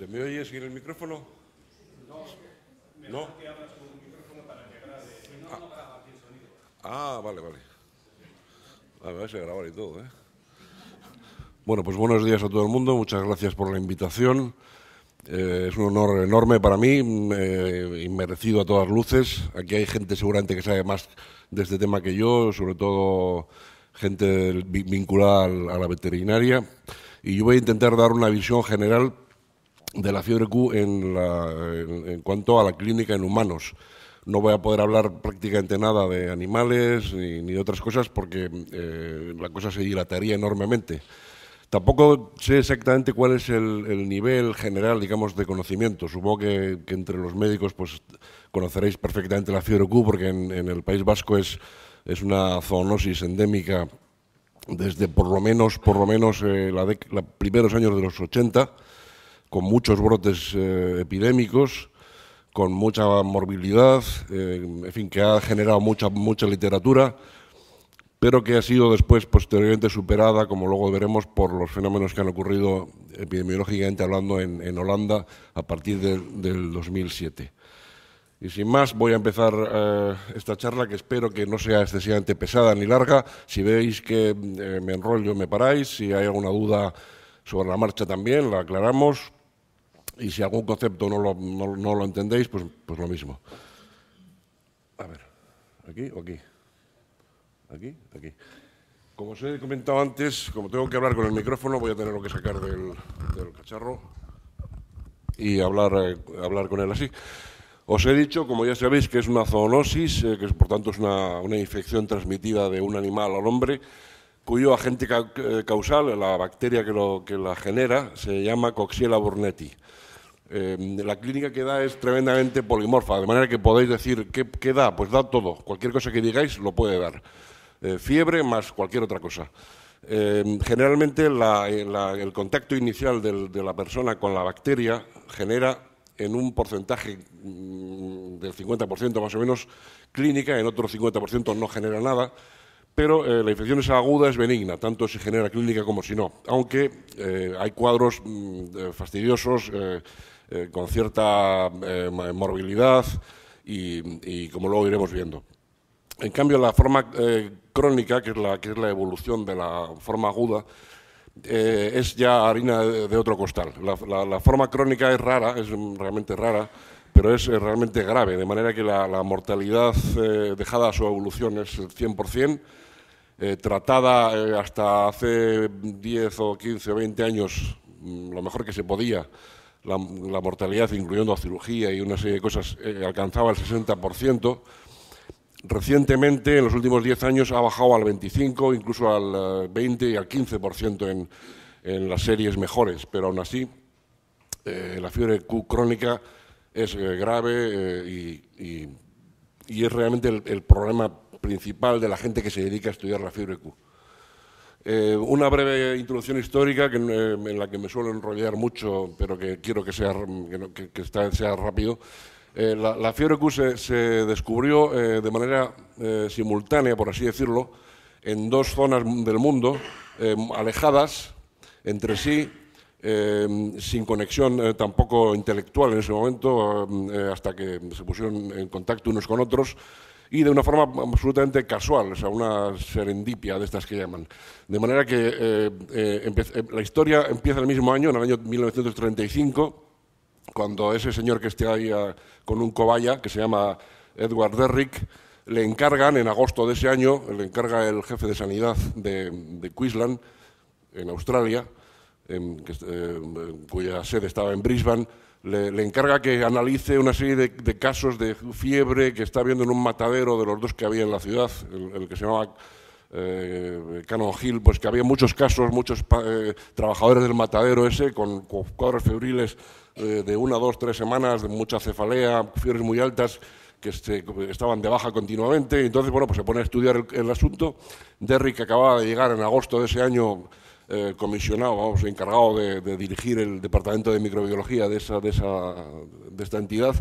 ¿Se me oye sin el micrófono? No. ¿No? Que hablas con un micrófono para que grabe. Si no, no graba el sonido. Ah, vale, vale. A ver, se grabar y todo, ¿eh? Bueno, pues buenos días a todo el mundo. Muchas gracias por la invitación. Eh, es un honor enorme para mí, y eh, merecido a todas luces. Aquí hay gente seguramente que sabe más de este tema que yo, sobre todo gente vinculada a la veterinaria. Y yo voy a intentar dar una visión general de la fiebre Q en, cuanto a la clínica en humanos no voy a poder hablar prácticamente nada de animales ni, de otras cosas porque eh, la cosa se dilataría enormemente. Tampoco sé exactamente cuál es el, nivel general, digamos, de conocimiento. Supongo que, entre los médicos pues, conoceréis perfectamente la fiebre Q porque en, el País Vasco es, una zoonosis endémica desde por lo menos, por lo menos eh, primeros años de los 80 con muchos brotes eh, epidémicos, con mucha morbilidad, eh, en fin, que ha generado mucha, mucha literatura, pero que ha sido después posteriormente superada, como luego veremos, por los fenómenos que han ocurrido epidemiológicamente hablando en, Holanda a partir del 2007. Y sin más, voy a empezar eh, esta charla que espero que no sea excesivamente pesada ni larga. Si veis que me enrollo, me paráis. Si hay alguna duda sobre la marcha también, la aclaramos. Y si algún concepto no lo, entendéis, pues, pues, lo mismo. A ver, ¿aquí o aquí? ¿Aquí? ¿Aquí? Como os he comentado antes, como tengo que hablar con el micrófono, voy a tener que sacar del, cacharro y eh, hablar, con él así. Os he dicho, como ya sabéis, que es una zoonosis, eh, que por tanto es una, infección transmitida de un animal al hombre, cuyo agente eh, causal, la bacteria que, la genera, se llama Coxiella burnetti. Eh, la clínica que da es tremendamente polimorfa, de manera que podéis decir, ¿qué, da? Pues da todo. Cualquier cosa que digáis lo puede dar. Eh, fiebre más cualquier otra cosa. Eh, generalmente el contacto inicial de la persona con la bacteria genera en un porcentaje mm, del 50% más o menos clínica, en otro 50% no genera nada, pero la infección es aguda, es benigna, tanto si genera clínica como si no, aunque hay cuadros mm, fastidiosos eh, con cierta eh, morbilidad y, como luego iremos viendo. En cambio, la forma eh, crónica, que es la, que es la evolución de la forma aguda, es ya harina de, otro costal. La, forma crónica es rara, es realmente rara, pero es realmente grave, de manera que la, mortalidad dejada a su evolución es 100%. tratada hasta hace 10 o 15 o 20 años mm, lo mejor que se podía la, mortalidad, incluyendo cirugía y una serie de cosas, eh, alcanzaba el 60%. Recientemente, en los últimos 10 años, ha bajado al 25, incluso al 20 eh, y al 15% en, las series mejores, pero aún así eh, la fiebre Q crónica es grave y, es realmente el, el, problema principal de la gente que se dedica a estudiar la fiebre Q. Eh, una breve introducción histórica eh, en la que me suelo enrollar mucho, pero que quiero que sea, rápido. Eh, la, la, se descubrió de manera simultánea, por así decirlo, en dos zonas del mundo, alejadas entre sí, sin conexión tampoco intelectual en ese momento, hasta que se pusieron en contacto unos con otros y de una forma absolutamente casual, o sea, una serendipia de estas que llaman. De manera que eh, eh, eh, la historia empieza el mismo año, en el año 1935, cuando ese señor que está ahí ah, con un cobaya, que se llama Edward Derrick, le encargan, en agosto de ese año, le encarga el jefe de sanidad de, de Queensland, en Australia, cuya sede estaba en Brisbane, le, encarga que analice una serie de, casos de fiebre que está viendo en un matadero de los dos que había en la ciudad, el, que se llamaba eh, Cano Gil, pues que había muchos casos, muchos eh, trabajadores del matadero ese con, cuadros febriles eh, de una, dos, tres semanas, de mucha cefalea, fiebres muy altas que este, estaban de baja continuamente. Entonces, bueno, pues se pone a estudiar el, asunto. Derrick, acababa de llegar en agosto de ese año eh, comisionado, vamos, encargado de, dirigir el departamento de microbiología de, esa, de, esa, de esta entidad,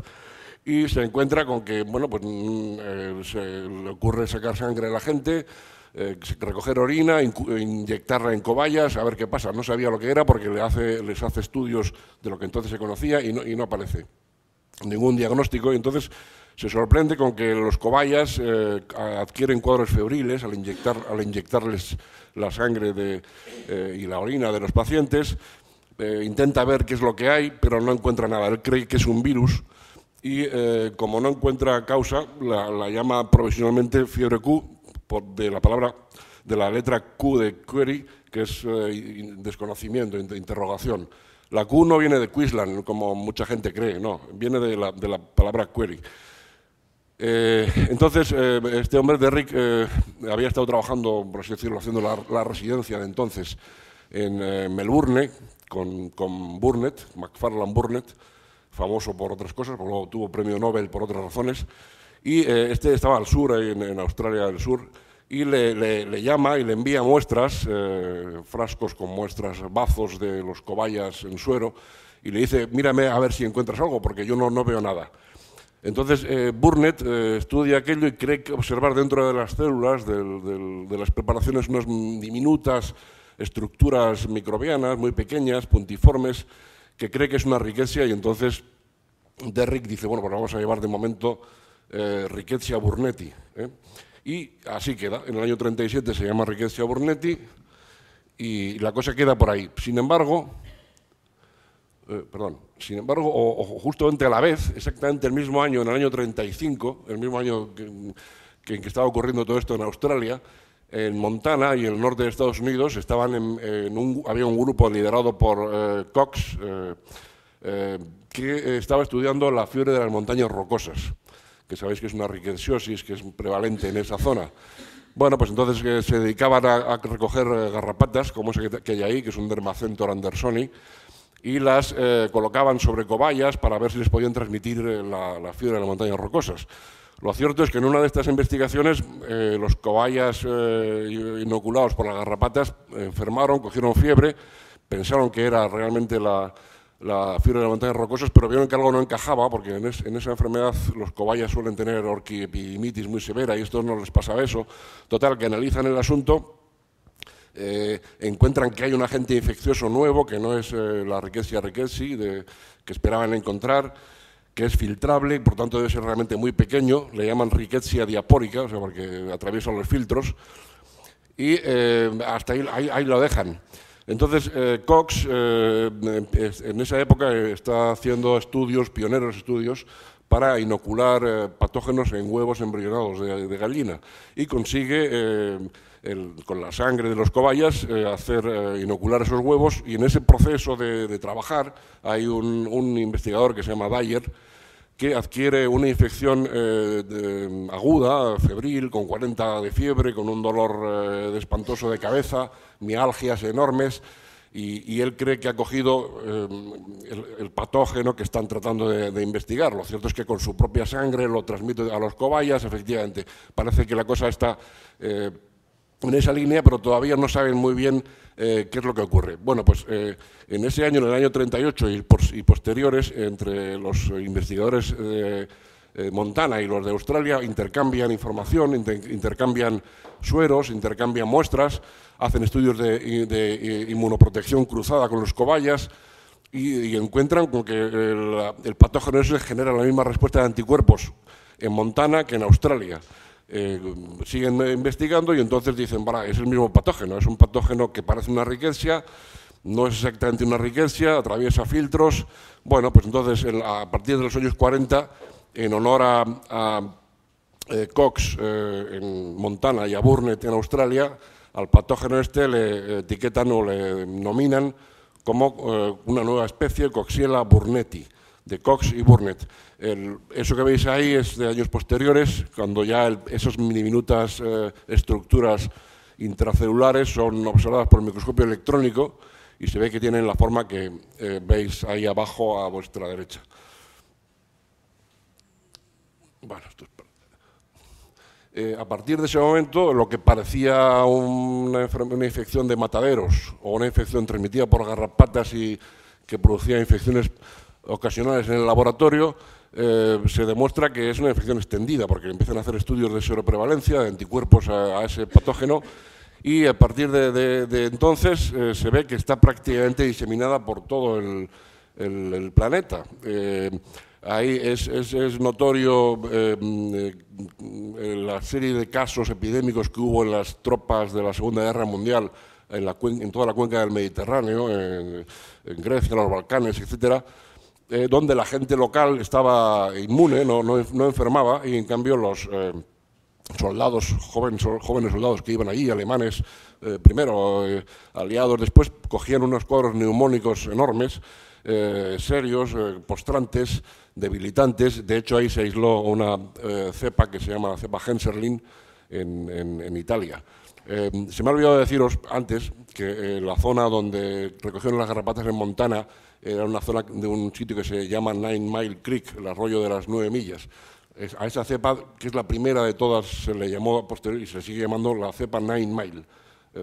y se encuentra con que, bueno, pues mm, eh, se le ocurre sacar sangre a la gente, eh, recoger orina, inyectarla en cobayas, a ver qué pasa. No sabía lo que era porque le hace, les hace estudios de lo que entonces se conocía y y no aparece ningún diagnóstico. Y entonces se sorprende con que los cobayas eh, adquieren cuadros febriles al, inyectar, al inyectarles la sangre de, eh, y la orina de los pacientes. Eh, intenta ver qué es lo que hay, pero no encuentra nada. Él cree que es un virus y como no encuentra causa, la, la llama provisionalmente fiebre Q, por, de la palabra, de la letra Q de query, que es desconocimiento, interrogación. La Q no viene de Queensland, como mucha gente cree, no, viene de la, de la palabra query. Eh, entonces, eh, este hombre, Derrick, Rick eh, había estado trabajando, por así decirlo, haciendo la, residencia de entonces en Melbourne con, con, Burnett, McFarland Burnett, famoso por otras cosas, porque luego tuvo premio Nobel por otras razones. Y este estaba al sur, en, Australia del Sur, y le, llama y le envía muestras, frascos con muestras, bazos de los cobayas en suero, y le dice, mírame a ver si encuentras algo, porque yo no veo nada. Entonces, eh, Burnett eh, estudia aquello y cree que observar dentro de las células, de las preparaciones, unas diminutas estructuras microbianas, muy pequeñas, puntiformes, que cree que es una riqueza y entonces Derrick dice, bueno, pues vamos a llevar de momento eh, riqueza Burnetti. Y así queda, en el año 37 se llama riqueza Burnetti y la cosa queda por ahí. Sin embargo, eh, perdón, sin embargo, o, justamente a la vez, exactamente el mismo año, en el año 35, el mismo año que, en que estaba ocurriendo todo esto en Australia, en Montana y el norte de Estados Unidos estaban había un grupo liderado por eh, Cox eh, que estaba estudiando la fiebre de las montañas rocosas, que sabéis que es una riqueziosis que es prevalente en esa zona. Bueno, pues entonces se dedicaban a, recoger garrapatas, como ese que, que hay ahí, que es un dermacentor andersoni, y las eh, colocaban sobre cobayas para ver si les podían transmitir eh, la, fiebre de las montañas rocosas. Lo cierto es que en una de estas investigaciones eh, los cobayas inoculados por las garrapatas enfermaron, cogieron fiebre, pensaron que era realmente la, fiebre de las montañas rocosas, pero vieron que algo no encajaba, porque en, esa enfermedad los cobayas suelen tener orquiepidimitis muy severa y esto no les pasaba eso. Total, que analizan el asunto eh, encuentran que hay un agente infeccioso nuevo, que no es eh, la Rickettsia rickettsii que esperaban encontrar, que es filtrable, y por tanto debe ser realmente muy pequeño, le llaman Rickettsia diapórica, o sea, porque atraviesan los filtros, y eh, hasta ahí, lo dejan. Entonces, Cox en esa época está haciendo estudios, pioneros estudios, para inocular eh, patógenos en huevos embrionados de, gallina y consigue eh, con la sangre de los cobayas eh, hacer inocular esos huevos y en ese proceso de, trabajar hay un, investigador que se llama Bayer que adquiere una infección aguda, febril, con 40 de fiebre, con un dolor espantoso de cabeza, mialgias enormes y, él cree que ha cogido eh, el, patógeno que están tratando de, investigar. Lo cierto es que con su propia sangre lo transmite a los cobayas, efectivamente. Parece que la cosa está eh, en esa línea, pero todavía no saben muy bien eh, qué es lo que ocurre. Bueno, pues en ese año, en el año 38 y, posteriores, entre los investigadores eh, Montana y los de Australia intercambian información, inter intercambian sueros, intercambian muestras, hacen estudios de, de eh, inmunoprotección cruzada con los cobayas y, y encuentran con que el, el patógeno ese genera la misma respuesta de anticuerpos en Montana que en Australia. Eh, siguen investigando y entonces dicen, vale, es el mismo patógeno, es un patógeno que parece una riqueza, no es exactamente una riqueza, atraviesa filtros. Bueno, pues entonces a partir de los años 40 en honor a, eh, Cox eh, en Montana y a Burnett en Australia, al patógeno este le etiquetan o le nominan como eh, una nueva especie, Coxiella burnetti, de Cox y Burnett. eso que veis ahí es de años posteriores, cuando ya esas diminutas estructuras intracelulares son observadas por el microscopio electrónico y se ve que tienen la forma que veis ahí abajo a vuestra derecha. Bueno, eh, a partir de ese momento, lo que parecía una, infección de mataderos o una infección transmitida por garrapatas y que producía infecciones ocasionales en el laboratorio, eh, se demuestra que es una infección extendida, porque empiezan a hacer estudios de seroprevalencia, de anticuerpos a, ese patógeno, y a partir de, entonces eh, se ve que está prácticamente diseminada por todo el planeta. Ahí es, es, notorio em, eh, la serie de casos epidémicos que hubo en las tropas de la Segunda Guerra Mundial en, toda la cuenca del Mediterráneo, en, Grecia, en los Balcanes, etc., eh, donde la gente local estaba inmune, no, no, enfermaba, y en cambio los em, soldados, jóvenes, jóvenes soldados que iban allí, alemanes eh, primero, aliados después, cogían unos cuadros neumónicos enormes eh, serios, eh, postrantes, debilitantes. De hecho, ahí se aisló una eh, cepa que se llama la cepa Henserlin en, Italia. se me ha olvidado deciros antes que la zona donde recogieron las garrapatas en Montana era una zona de un sitio que se llama Nine Mile Creek, el arroyo de las nueve millas. a esa cepa, que es la primera de todas, se le llamó posterior y se sigue llamando la cepa Nine Mile.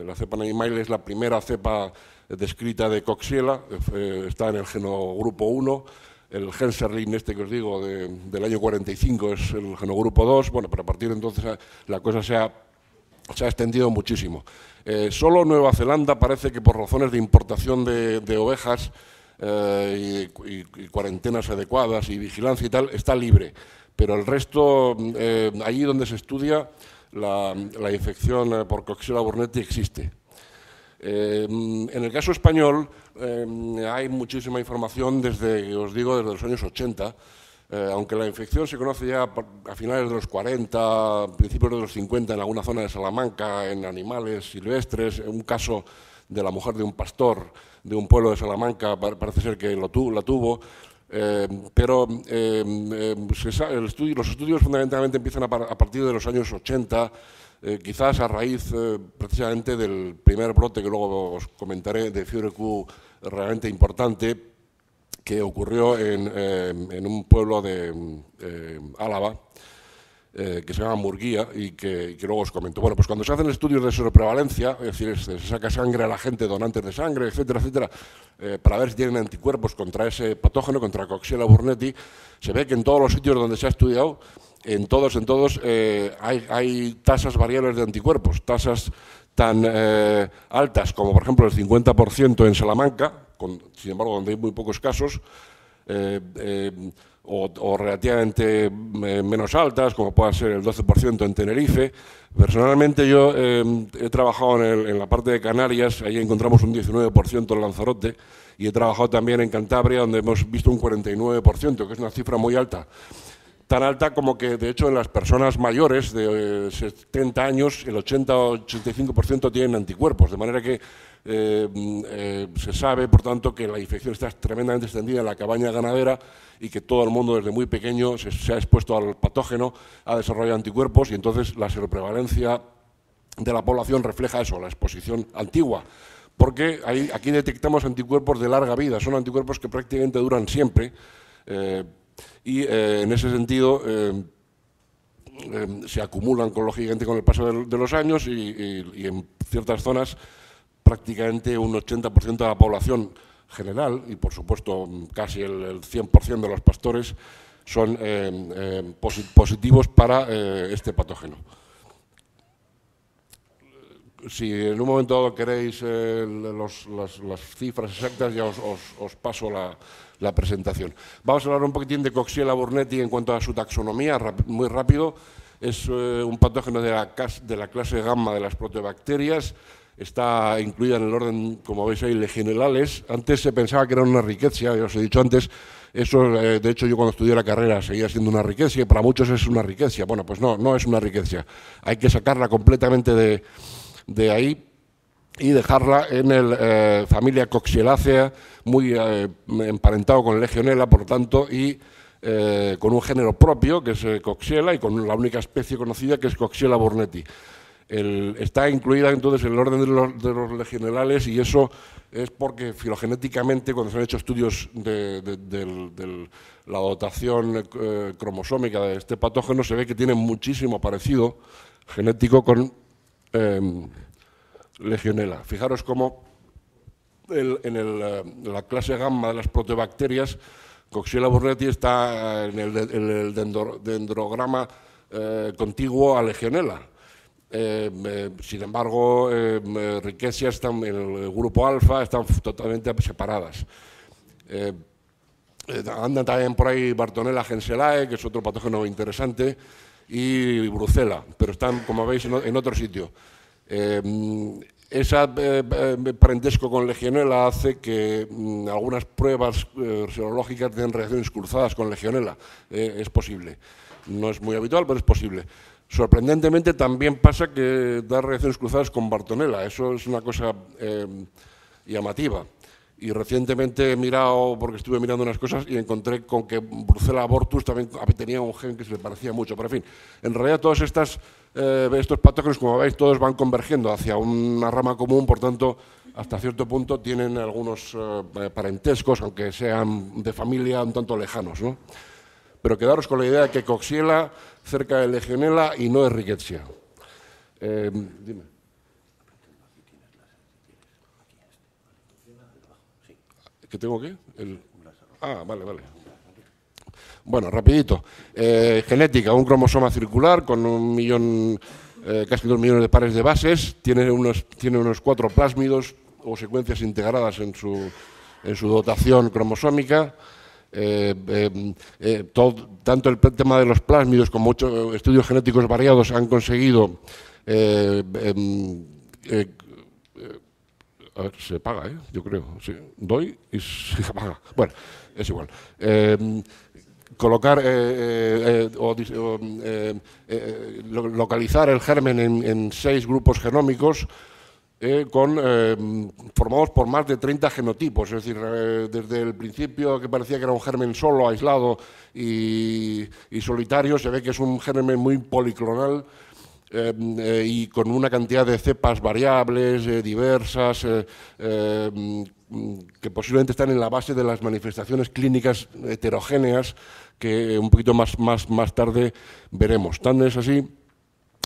la cepa Nine Mile es la primera cepa descrita de Coxiela, eh, está en el genogrupo 1, el Genserlin este que os digo del año 45 es el genogrupo 2, bueno, pero a partir de entonces la cosa se ha, se extendido muchísimo. Eh, solo Nueva Zelanda parece que por razones de importación de, ovejas eh, y, cuarentenas adecuadas y vigilancia y tal, está libre. Pero el resto, allí donde se estudia, la, infección por coxiela burnetti existe. Eh, en el caso español eh, hay muchísima información desde, os digo, desde los años 80, eh, aunque la infección se conoce ya a finales de los 40, principios de los 50 en alguna zona de Salamanca, en animales silvestres, en un caso de la mujer de un pastor de un pueblo de Salamanca, parece ser que lo tu, la tuvo, eh, pero eh, eh, estudio, los estudios fundamentalmente empiezan a, par, a, partir de los años 80, Eh, quizás a raíz eh, precisamente del primer brote que luego os comentaré de fiebre Q realmente importante que ocurrió en, em, un pueblo de em, em, Álava, eh, que se llama Murguía, y que, luego os comento. Bueno, pues cuando se hacen estudios de seroprevalencia, es decir, se saca sangre a la gente, donantes de sangre, etcétera, etcétera, para ver si tienen anticuerpos contra ese patógeno, contra Coxiella burnetti, se ve que en todos los sitios donde se ha estudiado en todos, en todos eh, hay, tasas variables de anticuerpos, tasas tan eh, altas como por ejemplo el 50% en Salamanca, con, sin embargo donde hay muy pocos casos, eh, o, relativamente menos altas, como pueda ser el 12% en Tenerife. Personalmente yo he trabajado en, en, la parte de Canarias, ahí encontramos un 19% en Lanzarote, y he trabajado también en Cantabria, donde hemos visto un 49%, que es una cifra muy alta tan alta como que, de hecho, en las personas mayores de 70 eh, años, el 80-85% tienen anticuerpos, de manera que eh, mm, eh, se sabe, por tanto, que la infección está tremendamente extendida en la cabaña ganadera y que todo el mundo desde muy pequeño se, ha expuesto al patógeno, ha desarrollado anticuerpos y entonces la seroprevalencia de la población refleja eso, la exposición antigua porque aquí detectamos anticuerpos de larga vida, son anticuerpos que prácticamente duran siempre, y eh, en ese sentido eh, eh, se acumulan con con el paso de, los años y, en ciertas zonas prácticamente un 80% de la población general y por supuesto casi el, 100% de los pastores son positivos para este patógeno si en un momento dado queréis las, cifras exactas, ya os paso la, la presentación. Vamos a hablar un poquitín de Coxiella Burnetti en cuanto a su taxonomía, muy rápido. Es eh, un patógeno de la, clase gamma de las proteobacterias está incluida en el orden, como veis ahí, generales Antes se pensaba que era una riqueza, ya os he dicho antes. Eso, eh, de hecho, yo cuando estudié la carrera seguía siendo una riqueza y para muchos es una riqueza. Bueno, pues no, no es una riqueza. Hay que sacarla completamente de ahí y dejarla en el eh, familia coxielácea, muy eh, emparentado con legionela, por tanto, y eh, con un género propio, que es coxiela, y con la única especie conocida, que es coxiela burnetti. está incluida entonces en el orden de los, de y eso es porque filogenéticamente, cuando se han hecho estudios de, de la dotación cromosómica de este patógeno, se ve que tiene muchísimo parecido genético con legionela. Fijaros cómo en eh, la clase gamma de las proteobacterias, Coxiella burleti está en el, dendrograma eh, contiguo a legionela. Eh, sin embargo, eh, en el grupo alfa, están totalmente separadas. andan también por ahí Bartonella genselae, que es otro patógeno interesante, y Brucela, pero están, como veis, en otro sitio. Em, esa eh, eh, parentesco con legionela hace que mm, algunas pruebas eh, serológicas den reacciones cruzadas con legionela. es posible. No es muy habitual, pero es posible. Sorprendentemente también pasa que da reacciones cruzadas con bartonela. Eso es una cosa em, llamativa. Y recientemente he mirado, porque estuve mirando unas cosas y encontré con que Brucella abortus también tenía un gen que se le parecía mucho. Pero en fin, en realidad todos estas, eh, estos patógenos, como veis, todos van convergiendo hacia una rama común, por tanto, hasta cierto punto tienen algunos eh, parentescos, aunque sean de familia un tanto lejanos. Pero quedaros con la idea de que coxiela cerca de Legionella y no de rickettsia. Eh, dime. tengo que? Ah, vale, vale. Bueno, rapidito. Eh, genética, un cromosoma circular con un millón, eh, casi dos millones de pares de bases, tiene unos, tiene unos cuatro plásmidos o secuencias integradas en su, en su dotación cromosómica. Eh, todo, tanto el tema de los plásmidos como muchos estudios genéticos variados han conseguido em, a ver, se paga, ¿eh? Yo creo. Doy y se paga. Bueno, es igual. colocar o, localizar el germen en, seis grupos genómicos eh, em, formados por más de 30 genotipos, es decir, eh, desde el principio que parecía que era un germen solo, aislado y, y solitario, se ve que es un germen muy policlonal Em, eh, y con una cantidad de cepas variables, eh, diversas, eh, em, que posiblemente están en la base de las manifestaciones clínicas heterogéneas que un poquito más, más, más tarde veremos. Tan es así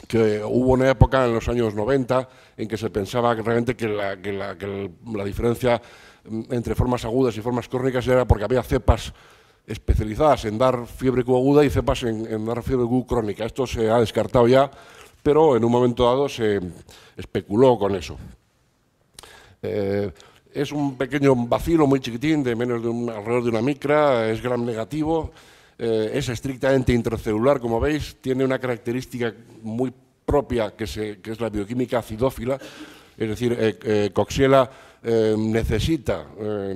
que hubo una época en los años 90 en que se pensaba realmente que la, la, diferencia mm, entre formas agudas y formas crónicas era porque había cepas especializadas en dar fiebre aguda y cepas en, en dar fiebre crónica. Esto se ha descartado ya pero en un momento dado se especuló con eso. Eh, es un pequeño vacilo muy chiquitín, de menos de un, alrededor de una micra, es gram negativo, eh, es estrictamente intracelular, como veis, tiene una característica muy propia que, es la bioquímica acidófila, es decir, eh, eh Coxiela necesita,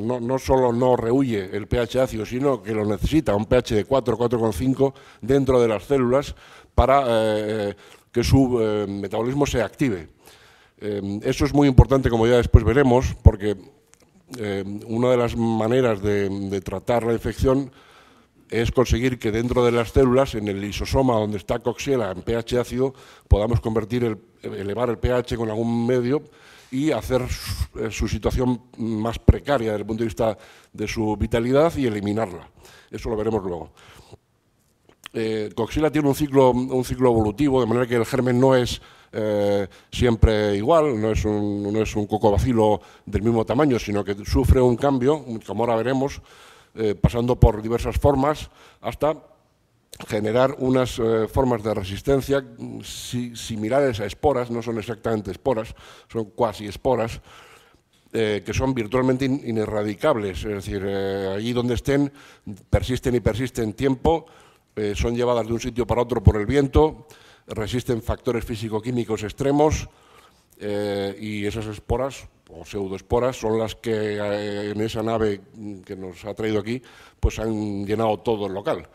no, no, solo no rehuye el pH ácido, sino que lo necesita, un pH de 4, 4,5 dentro de las células para que su eh, metabolismo se active. Eh, eso es muy importante, como ya después veremos, porque eh, una de las maneras de, tratar la infección es conseguir que dentro de las células, en el isosoma donde está coxiela en pH ácido, podamos convertir elevar el pH con algún medio y hacer su, su situación más precaria desde el punto de vista de su vitalidad y eliminarla. Eso lo veremos luego. Coxila eh, tiene un ciclo, evolutivo, de manera que el germen no es eh, siempre igual, no es, un, no es cocobacilo del mismo tamaño, sino que sufre un cambio, como ahora veremos, eh, pasando por diversas formas, hasta generar unas formas de resistencia mm, similares a esporas, no son exactamente esporas, son cuasi esporas, que son virtualmente inerradicables, es decir, allí donde estén persisten y persisten tiempo eh, son llevadas de un sitio para otro por el viento, resisten factores físico-químicos extremos eh, y esas esporas o pseudoesporas son las que eh, en esa nave que nos ha traído aquí pues han llenado todo el local.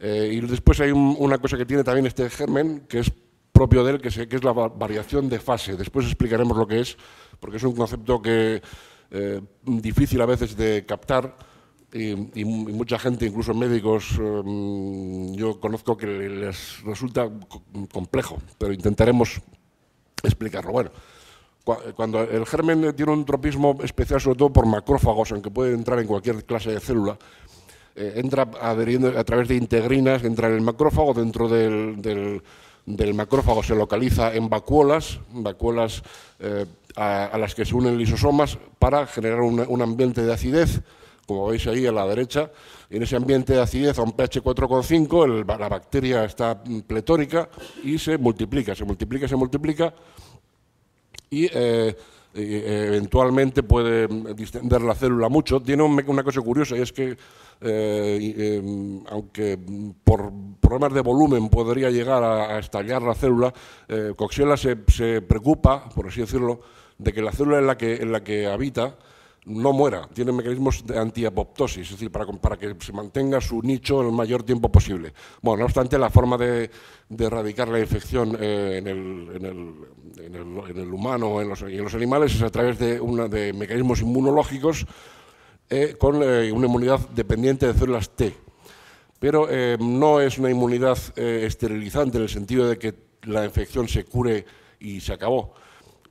Eh, y después hay un, una cosa que tiene también este germen, que es propio de él, que, se, que, es la variación de fase. Después explicaremos lo que es, porque es un concepto que eh, difícil a veces de captar, Y, mucha gente, incluso médicos, em, yo conozco que les resulta complejo, pero intentaremos explicarlo. Bueno, cuando el germen tiene un tropismo especial, sobre todo por macrófagos, aunque puede entrar en cualquier clase de célula, eh, entra adheriendo a través de integrinas, entra en el macrófago, dentro del, del, macrófago se localiza en vacuolas, vacuolas eh, a, las que se unen lisosomas para generar un ambiente de acidez como veis ahí a la derecha, en ese ambiente de acidez a un pH 4,5, la bacteria está mm, pletórica y se multiplica, se multiplica, se multiplica y eh, eh, eventualmente puede mm, distender la célula mucho. Tiene una cosa curiosa y es que, eh, em, aunque mm, por problemas de volumen podría llegar a, estallar la célula, Coxiella se, preocupa, por así decirlo, de que la célula en la que, en la que habita no muera, tiene mecanismos de antiapoptosis, es decir, para, que se mantenga su nicho el mayor tiempo posible. Bueno, no obstante, la forma de, erradicar la infección eh, en, el, humano y en los, animales es a través de, una, de mecanismos inmunológicos eh, con eh, una inmunidad dependiente de células T. Pero no es una inmunidad esterilizante en el sentido de que la infección se cure y se acabó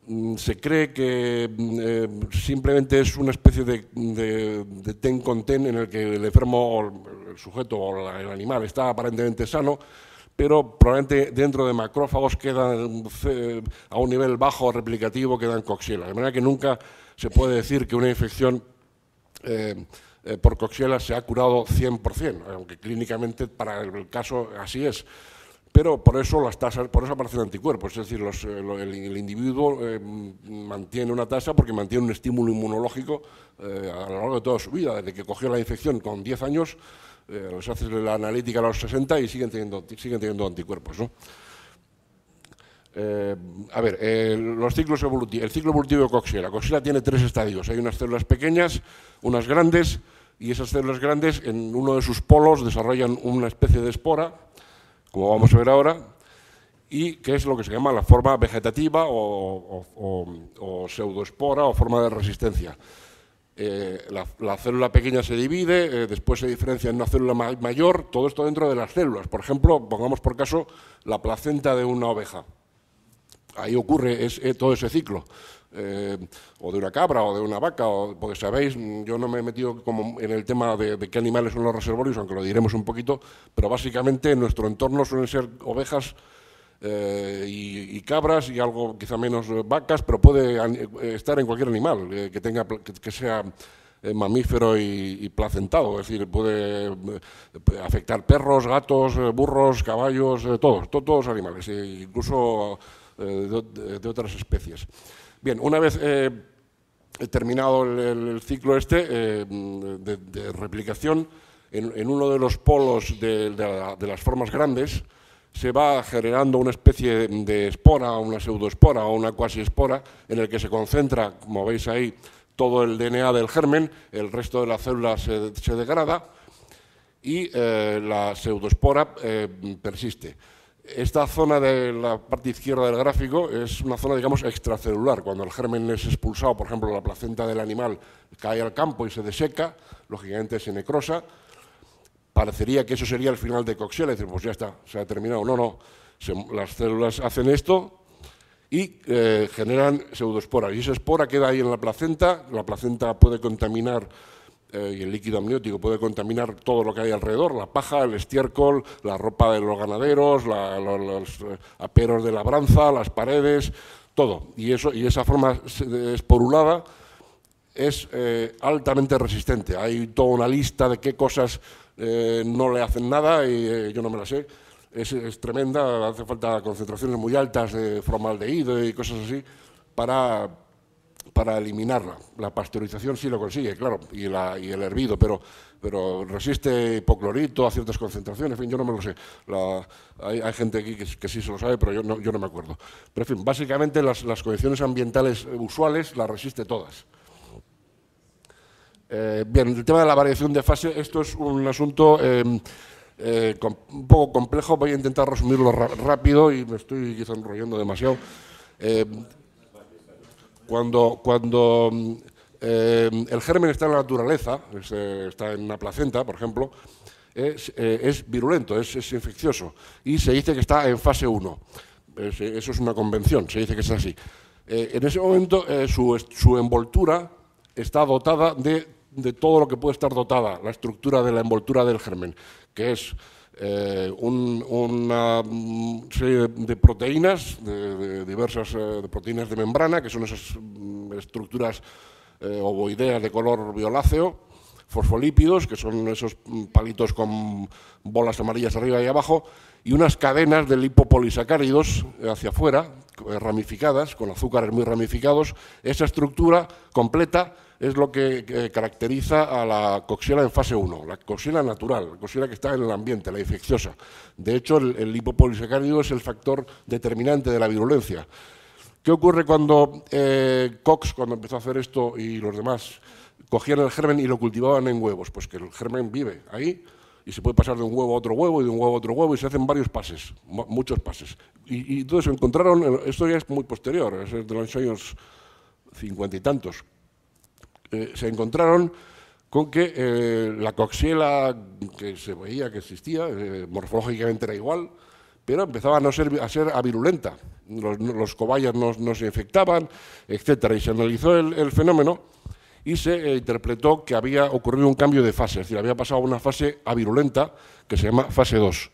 Mm, se cree que mm, eh, simplemente es una especie de, ten con ten en el que el enfermo, o el sujeto o el animal está aparentemente sano, pero probablemente dentro de macrófagos quedan eh, a un nivel bajo replicativo, quedan coxielas. De manera que nunca se puede decir que una infección eh, por coxielas se ha curado 100%, aunque clínicamente para el caso así es pero por eso las tasas, por eso aparecen anticuerpos, es decir, eh, el, individuo eh, mm, mantiene una tasa porque mantiene un estímulo inmunológico eh, a lo largo de toda su vida, desde que cogió la infección con 10 años, eh, les haces la analítica a los 60 y siguen teniendo, siguen teniendo anticuerpos. a ver, los ciclos el ciclo evolutivo de La tiene tres estadios. Hay unas células pequeñas, unas grandes, y esas células grandes en uno de sus polos desarrollan una especie de espora como vamos a ver ahora, y que es lo que se llama la forma vegetativa o, o, o, o pseudoespora o forma de resistencia. Eh, la, la, célula pequeña se divide, eh, después se diferencia en una célula ma mayor, todo esto dentro de las células. Por ejemplo, pongamos por caso la placenta de una oveja. Ahí ocurre es, eh, todo ese ciclo. Eh, o de una cabra o de una vaca, o, porque sabéis, mm, yo no me he metido como en el tema de, qué animales son los reservorios, aunque lo diremos un poquito, pero básicamente en nuestro entorno suelen ser ovejas eh, y, cabras y algo quizá menos vacas, pero puede eh, estar en cualquier animal que, tenga, que, sea mamífero y, placentado, es decir, puede afectar perros, gatos, burros, caballos, todos, todos animales, incluso de otras especies una vez eh, terminado el, ciclo este eh, de, replicación, en, uno de los polos de, las formas grandes se va generando una especie de espora, una pseudoespora o una cuasiespora, en el que se concentra, como veis ahí, todo el DNA del germen, el resto de la célula se, degrada y eh, la pseudoespora persiste. Esta zona de la parte izquierda del gráfico es una zona, digamos, extracelular. Cuando el germen es expulsado, por ejemplo, la placenta del animal cae al campo y se deseca, lógicamente se necrosa. Parecería que eso sería el final de Coxiela, decir, pues ya está, se ha terminado. No, no, las células hacen esto y eh, generan pseudosporas. Y esa espora queda ahí en la placenta, la placenta puede contaminar eh, y el líquido amniótico puede contaminar todo lo que hay alrededor, la paja, el estiércol, la ropa de los ganaderos, los, eh, aperos de labranza, las paredes, todo. Y, eso, y esa forma esporulada es eh, altamente resistente. Hay toda una lista de qué cosas no le hacen nada y yo no me la sé. Es, es, tremenda, hace falta concentraciones muy altas de formaldehído y cosas así para para eliminarla. La pasteurización sí lo consigue, claro, y, el hervido, pero, pero resiste hipoclorito a ciertas concentraciones, en fin, yo no me lo sé. hay, gente aquí que, sí se lo sabe, pero yo no, yo no me acuerdo. Pero en fin, básicamente las, las condiciones ambientales usuales las resiste todas. Eh, bien, el tema de la variación de fase, esto es un asunto em, eh, un poco complejo, voy a intentar resumirlo rápido y me estoy quizá enrollando demasiado. Eh, cuando, cuando mm, eh, el germen está en la naturaleza, eh, está en la placenta, por ejemplo, es, eh, virulento, es, infeccioso y se dice que está en fase 1. eso es una convención, se dice que es así. en ese momento su, su, envoltura está dotada de, de, todo lo que puede estar dotada, la estructura de la envoltura del germen, que es eh, un, una mm, serie de proteínas, de, diversas eh, de proteínas de membrana, que son esas mm, estructuras eh, ovoideas de color violáceo, fosfolípidos, que son esos mm, palitos con bolas amarillas arriba y abajo, y unas cadenas de lipopolisacáridos hacia afuera, ramificadas, con azúcares muy ramificados. Esa estructura completa es lo que, caracteriza a la coxiela en fase 1, la coxiela natural, la coxiela que está en el ambiente, la infecciosa. De hecho, el, lipopolisacárido es el factor determinante de la virulencia. ¿Qué ocurre cuando eh, Cox, cuando empezó a hacer esto, y los demás cogían el germen y lo cultivaban en huevos? Pues que el germen vive ahí y se puede pasar de un huevo a otro huevo y de un huevo a otro huevo y se hacen varios pases, muchos pases. Y, y entonces encontraron, esto ya es muy posterior, es de los años cincuenta y tantos, eh, se encontraron con que eh, la coxiela que se veía que existía, eh, morfológicamente era igual, pero empezaba a, no ser, a ser avirulenta. Los, cobayas no, se infectaban, etc. Y se analizó el, fenómeno y se interpretó que había ocurrido un cambio de fase, es decir, había pasado una fase avirulenta que se llama fase 2.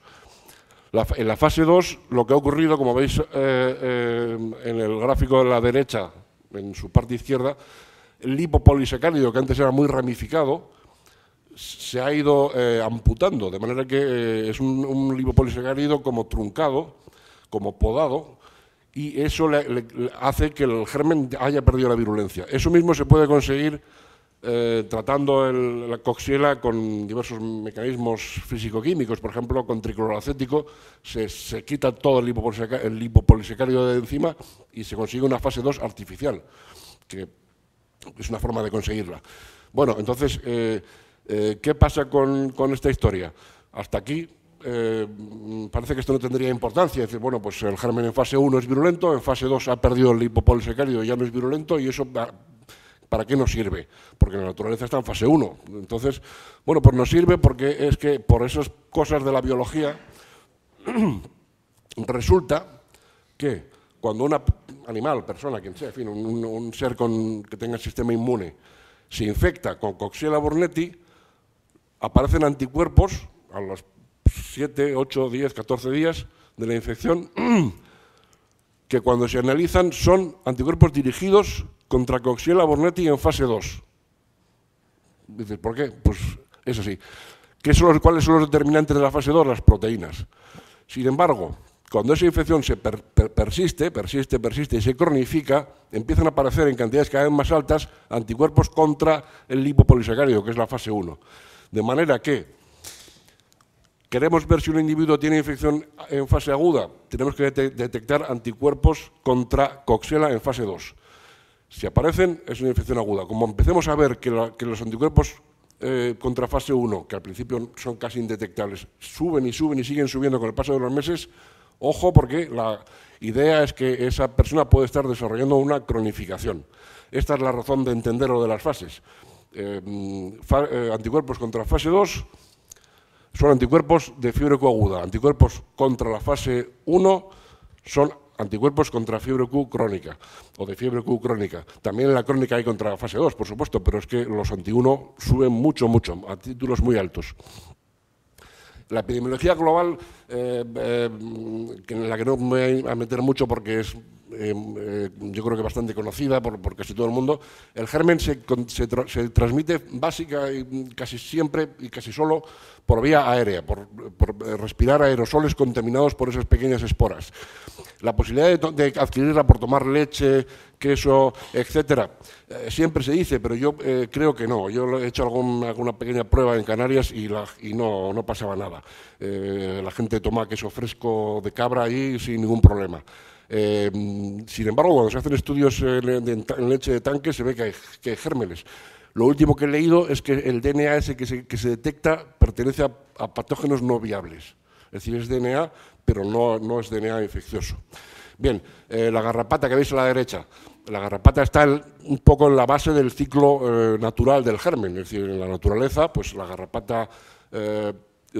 en la fase 2, lo que ha ocurrido, como veis en el gráfico de la derecha, en su parte izquierda, lipopolisacárido, que antes era muy ramificado, se ha ido eh, amputando, de manera que eh, es un, un, lipopolisacárido como truncado, como podado, y eso hace que el germen haya perdido la virulencia. Eso mismo se puede conseguir eh, tratando la coxiela con diversos mecanismos físico-químicos, por ejemplo, con tricloracético se, se quita todo el, el lipopolisacárido de encima y se consigue una fase 2 artificial, que es una forma de conseguirla. Bueno, entonces, eh, eh, ¿qué pasa con, esta historia? Hasta aquí eh, parece que esto no tendría importancia. Es decir, bueno, pues el germen en fase 1 es virulento, en fase 2 ha perdido el lipopolisacárido y ya no es virulento, y eso ¿para qué nos sirve? Porque la naturaleza está en fase 1. Entonces, bueno, pues nos sirve porque es que por esas cosas de la biología resulta que cuando una animal, persona, quien sea, en fin, un, ser con, que tenga el sistema inmune, se infecta con Coxiella borneti, aparecen anticuerpos a los 7, 8, 10, 14 días de la infección, que cuando se analizan son anticuerpos dirigidos contra Coxiella burnetii en fase 2. ¿por qué? Pues es así. son los, ¿Cuáles son los determinantes de la fase 2? Las proteínas. Sin embargo, cuando esa infección se persiste, persiste, persiste y se cronifica, empiezan a aparecer en cantidades cada vez más altas anticuerpos contra el lipopolisacárido, que es la fase 1. De manera que queremos ver si un individuo tiene infección en fase aguda, tenemos que detectar anticuerpos contra coxela en fase 2. Si aparecen, es una infección aguda. Como empecemos a ver que, los anticuerpos eh, contra fase 1, que al principio son casi indetectables, suben y suben y siguen subiendo con el paso de los meses, Ojo porque la idea es que esa persona puede estar desarrollando una cronificación. Esta es la razón de entender lo de las fases. Em, eh, anticuerpos contra fase 2 son anticuerpos de fiebre Q aguda. Anticuerpos contra la fase 1 son anticuerpos contra fiebre Q crónica o de fiebre Q crónica. También en la crónica hay contra la fase 2, por supuesto, pero es que los anti-1 suben mucho, mucho, a títulos muy altos. La epidemiología global, eh, eh, en la que no me voy a meter mucho porque es Em, eh, yo creo que bastante conocida por, casi todo el mundo, el germen se, transmite básica y mm, casi siempre y casi solo por vía aérea, por, eh, respirar aerosoles contaminados por esas pequeñas esporas. La posibilidad de, adquirirla por tomar leche, queso, etcétera, eh, siempre se dice, pero yo creo que no. Yo he hecho alguna pequeña prueba en Canarias y, no, pasaba nada. la gente toma queso fresco de cabra ahí sin ningún problema. Eh, sin embargo, cuando se hacen estudios eh, en, leche de tanque se ve que hay, que gérmenes. Lo último que he leído es que el DNA ese que se, que se detecta pertenece a, patógenos no viables. Es decir, es DNA, pero no, no es DNA infeccioso. Bien, eh, la garrapata que veis a la derecha. La garrapata está un poco en la base del ciclo natural del germen. Es decir, en la naturaleza, pues la garrapata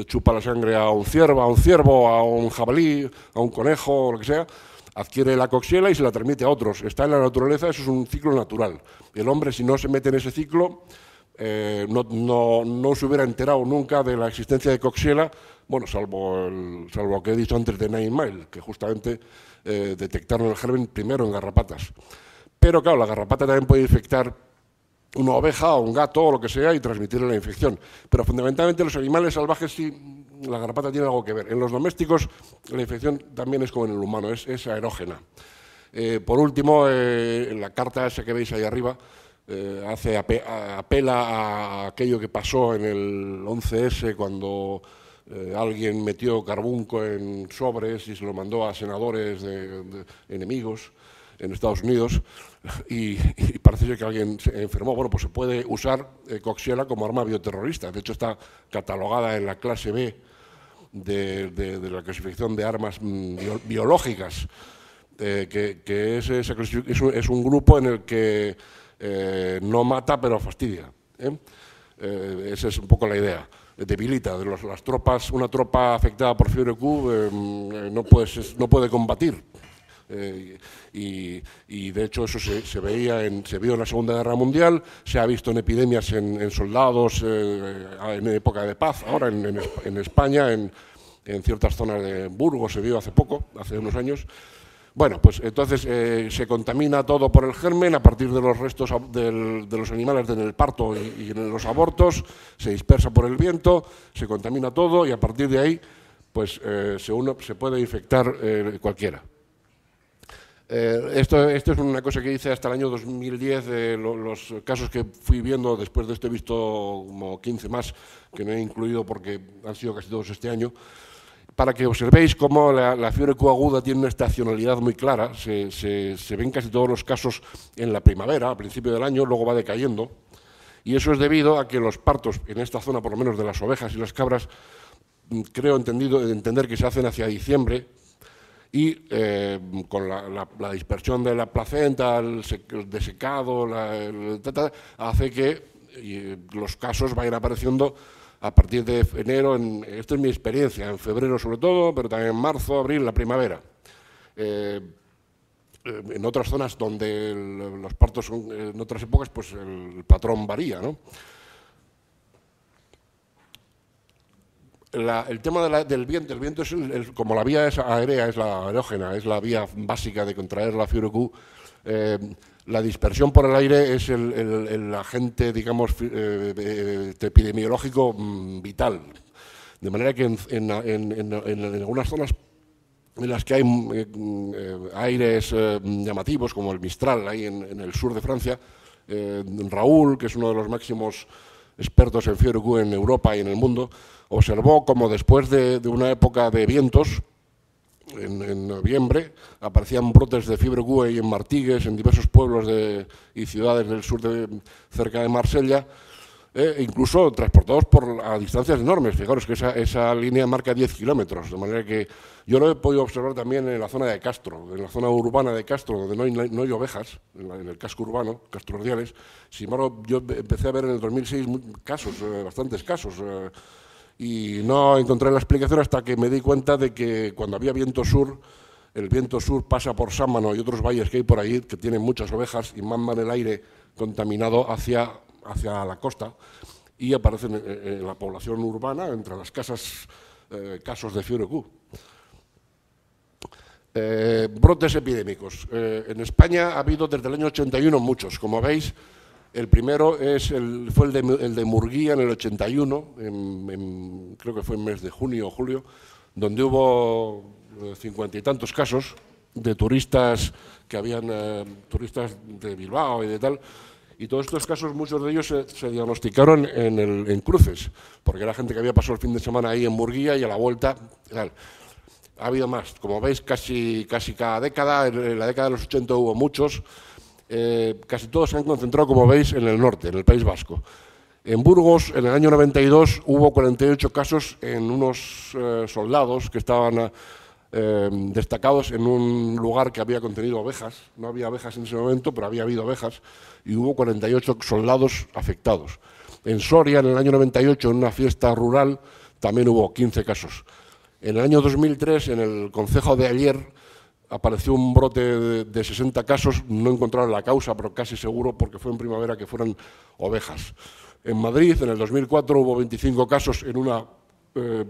chupa la sangre a un ciervo, a un ciervo, a un jabalí, a un conejo, o lo que sea adquiere la coxiela y se la transmite a otros. Está en la naturaleza, eso es un ciclo natural. El hombre, si no se mete en ese ciclo, eh, no, se hubiera enterado nunca de la existencia de coxiela, bueno, salvo, lo que he dicho antes de Nine que justamente eh, detectaron el germen primero en garrapatas. Pero claro, la garrapata también puede infectar una oveja o un gato o lo que sea y transmitirle la infección. Pero fundamentalmente los animales salvajes sí la garrapata tiene algo que ver. En los domésticos la infección también es como en el humano, es, aerógena. Eh, por último, eh, la carta esa que veis ahí arriba, eh, hace, apela a aquello que pasó en el 11S cuando alguien metió carbunco en sobres y se lo mandó a senadores de, enemigos en Estados Unidos y, parece que alguien se enfermó. Bueno, pues se puede usar coxiela como arma bioterrorista. De hecho, está catalogada en la clase B de, la clasificación de armas mm, biológicas, eh, que, es, un, grupo en el que eh, no mata pero fastidia. ¿eh? esa es un poco la idea debilita. las tropas, una tropa afectada por fiebre Q mm, no puede combatir. Eh, y, de hecho eso se, veía en, se vio en la Segunda Guerra Mundial, se ha visto en epidemias en, soldados, eh, eh, en época de paz, ahora en, España, en, ciertas zonas de Burgos se vio hace poco, hace unos años. Bueno, pues entonces se contamina todo por el germen a partir de los restos de los animales en el parto y, en los abortos, se dispersa por el viento, se contamina todo y a partir de ahí pues se, uno, se puede infectar cualquiera. Eh, esto, esto, es una cosa que hice hasta el año 2010, los casos que fui viendo, después de esto he visto como 15 más, que no he incluido porque han sido casi todos este año, para que observéis cómo la, fiebre coaguda tiene una estacionalidad muy clara, se, se, ven casi todos los casos en la primavera, a principio del año, luego va decayendo, y eso es debido a que los partos, en esta zona por lo menos de las ovejas y las cabras, mm, creo entendido, entender que se hacen hacia diciembre, y eh, con la, dispersión de la placenta, el, sec, desecado, la, hace que eh, los casos vayan apareciendo a partir de enero, en, esta es mi experiencia, en febrero sobre todo, pero también en marzo, abril, la primavera. Eh, en otras zonas donde los partos son, en otras épocas, pues el patrón varía, ¿no? el tema del viento, el viento es, como la vía aérea, es la aerógena, es la vía básica de contraer la Fiore eh, la dispersión por el aire es el, agente, digamos, eh, eh, epidemiológico mm, vital. De manera que en, algunas zonas en las que hay mm, mm, aires llamativos, como el Mistral, ahí en, el sur de Francia. Raúl, que es uno de los máximos expertos en FIORU-Q en Europa y en el mundo, observó como después de, una época de vientos, en, noviembre, aparecían brotes de fiebre y en Martigues, en diversos pueblos de, y ciudades del sur de, cerca de Marsella, eh, e incluso transportados por, a distancias enormes. Fijaros que esa, esa línea marca 10 kilómetros, de manera que yo lo he podido observar también en la zona de Castro, en la zona urbana de Castro, donde no hay, ovejas, en, el casco urbano, Castro Ordiales. Sin embargo, yo empecé a ver en el 2006 casos, eh, bastantes casos. Eh, y no encontré la explicación hasta que me di cuenta de que cuando había viento sur, el viento sur pasa por Sámano y otros valles que hay por ahí que tienen muchas ovejas y mandan el aire contaminado hacia, hacia la costa y aparecen eh, eh, en, la población urbana entre las casas, eh, casos de fiebre brotes epidémicos. en España ha habido desde el año 81 muchos. Como veis, el primero es el, fue el de, Murguía en el 81, creo que fue en mes de junio o julio, donde hubo eh, cincuenta y tantos casos de turistas que habían, eh, turistas de Bilbao y de tal, y todos estos casos, muchos de ellos se, diagnosticaron en, cruces, porque era gente que había pasado el fin de semana ahí en Murguía y a la vuelta. Ha habido más. Como veis, casi, casi cada década, en la década de los 80 hubo muchos, eh, casi todos se han concentrado, como veis, en el norte, en el País Vasco. En Burgos, en el año 92, hubo 48 casos en unos eh, soldados que estaban eh, destacados en un lugar que había contenido ovejas. No había ovejas en ese momento, pero había habido ovejas y hubo 48 soldados afectados. En Soria, en el año 98, en una fiesta rural, también hubo 15 casos. En el año 2003, en el concejo de Ayer, apareció un brote de, 60 casos, no encontraron la causa, pero casi seguro porque fue en primavera que fueron ovejas. En Madrid, en el 2004, hubo 25 casos en una eh,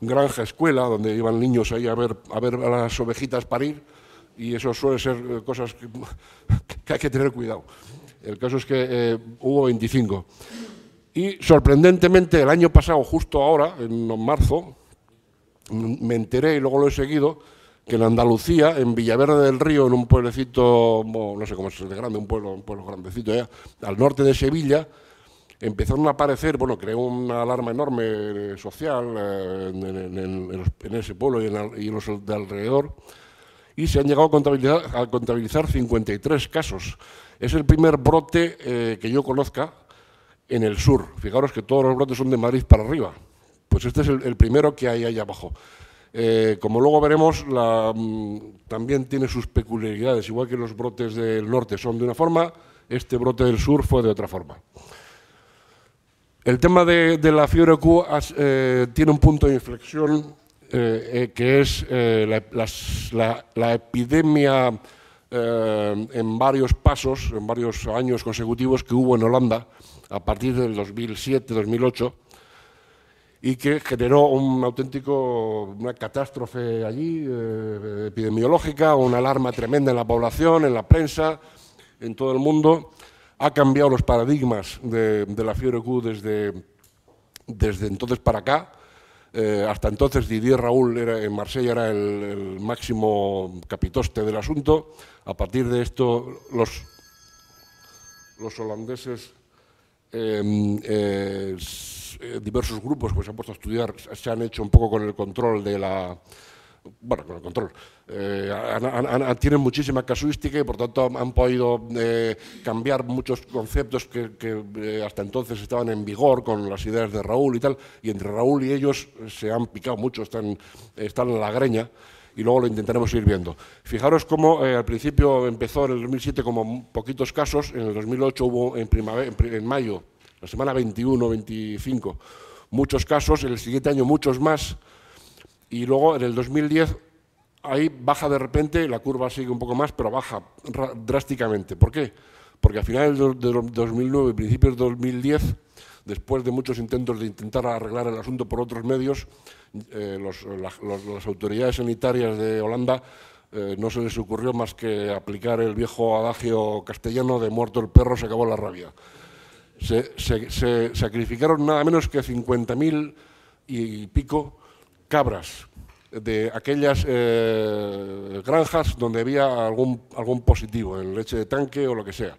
granja escuela donde iban niños ahí a ver, a ver a las ovejitas parir y eso suele ser eh, cosas que, hay que tener cuidado. El caso es que eh, hubo 25. Y sorprendentemente, el año pasado, justo ahora, en marzo, me enteré y luego lo he seguido, que en Andalucía, en Villaverde del Río, en un pueblecito, no sé cómo es el de grande, un pueblo, un pueblo grandecito allá... al norte de Sevilla, empezaron a aparecer, bueno, creó una alarma enorme eh, social eh, en, ese pueblo y en, los de alrededor, y se han llegado a contabilizar, 53 casos. Es el primer brote eh, que yo conozca en el sur. Fijaros que todos los brotes son de Madrid para arriba. Pues este es el, el primero que hay ahí abajo. Eh, como luego veremos, mm, también tiene sus peculiaridades, igual que los brotes del norte son de una forma, este brote del sur fue de otra forma. El tema de, la fiebre Q eh, tiene un punto de inflexión eh, que es la, epidemia en varios pasos, en varios años consecutivos que hubo en Holanda a partir del 2007-2008 y que generó un auténtico, una catástrofe allí, eh, epidemiológica, una alarma tremenda en la población, en la prensa, en todo el mundo. Ha cambiado los paradigmas de, la fiebre Q desde, desde entonces para acá. Eh, hasta entonces Didier Raúl era, en Marsella era el, el, máximo capitoste del asunto. A partir de esto, los, los holandeses Em, eh, eh, diversos grupos que se han puesto a estudiar se han hecho un poco con el control de la, bueno, con el control. Eh, tienen muchísima casuística y por tanto han podido cambiar muchos conceptos que, hasta entonces estaban en vigor con las ideas de Raúl y tal. Y entre Raúl y ellos se han picado mucho, están, están en la greña y luego lo intentaremos ir viendo. Fijaros cómo eh, al principio empezó en el 2007 como poquitos casos, en el 2008 hubo en, primavera, en, mayo, la semana 21-25, muchos casos, en el siguiente año muchos más, y luego en el 2010 ahí baja de repente, la curva sigue un poco más, pero baja drásticamente. ¿Por qué? Porque a finales de 2009 y principios de 2010, después de muchos intentos de intentar arreglar el asunto por otros medios, eh, las autoridades sanitarias de Holanda eh, no se les ocurrió más que aplicar el viejo adagio castellano de muerto el perro se acabó la rabia. Se, sacrificaron nada menos que 50.000 y pico cabras de aquellas eh, granjas donde había algún, algún positivo en leche de tanque o lo que sea.